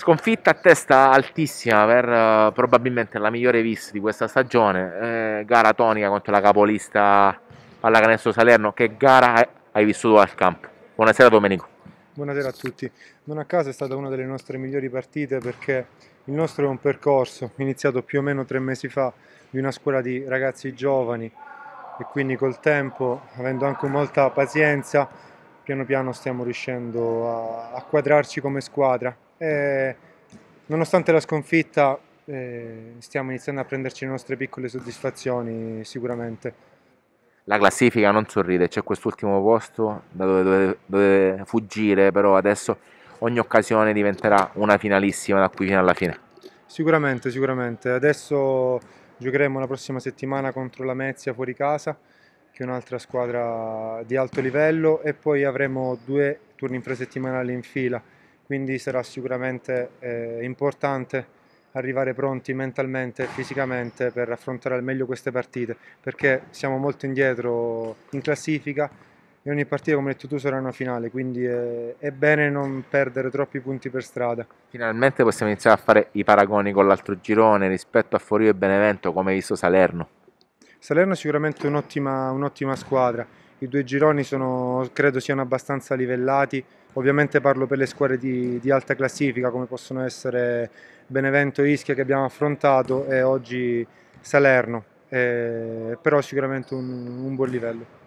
Sconfitta a testa altissima per uh, probabilmente la migliore vis di questa stagione, eh, gara tonica contro la capolista Pallacanestro Salerno, che gara hai vissuto al campo? Buonasera Domenico. Buonasera a tutti, non a caso è stata una delle nostre migliori partite perché il nostro è un percorso iniziato più o meno tre mesi fa di una scuola di ragazzi giovani e quindi col tempo, avendo anche molta pazienza, piano piano stiamo riuscendo a, a quadrarci come squadra eh, nonostante la sconfitta eh, stiamo iniziando a prenderci le nostre piccole soddisfazioni sicuramente. La classifica non sorride, c'è quest'ultimo posto da dove, dove, fuggire, però adesso ogni occasione diventerà una finalissima da qui fino alla fine. Sicuramente, sicuramente. Adesso giocheremo la prossima settimana contro la Mezia fuori casa, che è un'altra squadra di alto livello, e poi avremo due turni infrasettimanali in fila quindi sarà sicuramente eh, importante arrivare pronti mentalmente e fisicamente per affrontare al meglio queste partite perché siamo molto indietro in classifica e ogni partita come detto tu sarà una finale quindi è, eh, è, bene non perdere troppi punti per strada Finalmente possiamo iniziare a fare i paragoni con l'altro girone rispetto a Forio e Benevento come hai visto Salerno Salerno è sicuramente un'ottima un squadra i due gironi sono, credo siano abbastanza livellati, ovviamente parlo per le squadre di, di alta classifica come possono essere Benevento e Ischia che abbiamo affrontato e oggi Salerno, eh, però sicuramente un, un buon livello.